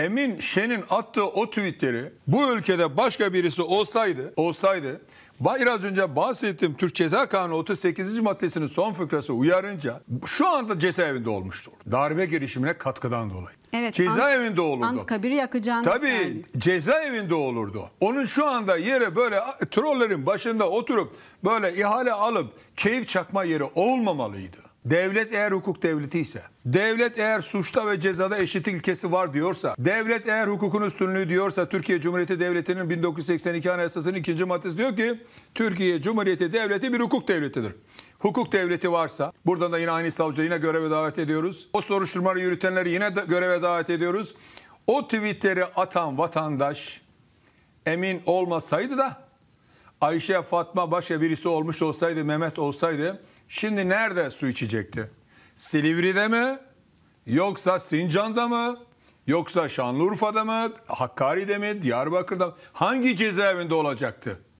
Emin Şen'in attığı o tweetleri bu ülkede başka birisi olsaydı, olsaydı biraz önce bahsettiğim Türk Ceza Kanunu 38. maddesinin son fıkrası uyarınca şu anda cezaevinde olmuştur. Darbe girişimine katkıdan dolayı. Evet. Cezaevinde olurdu. Antkabir'i yakacağını. Tabii yani. cezaevinde olurdu. Onun şu anda yere böyle trollerin başında oturup böyle ihale alıp keyif çakma yeri olmamalıydı. Devlet eğer hukuk devleti ise, devlet eğer suçta ve cezada eşit ilkesi var diyorsa, devlet eğer hukukun üstünlüğü diyorsa, Türkiye Cumhuriyeti Devleti'nin 1982 Anayasası'nın ikinci maddesi diyor ki, Türkiye Cumhuriyeti Devleti bir hukuk devletidir. Hukuk devleti varsa, buradan da yine aynı savcı yine göreve davet ediyoruz. O soruşturmaları yürütenleri yine da göreve davet ediyoruz. O tweetleri atan vatandaş emin olmasaydı da Ayşe Fatma başka birisi olmuş olsaydı, Mehmet olsaydı Şimdi nerede su içecekti? Silivri'de mi? Yoksa Sincan'da mı? Yoksa Şanlıurfa'da mı? Hakkari'de mi? Diyarbakır'da mı? Hangi cezaevinde olacaktı?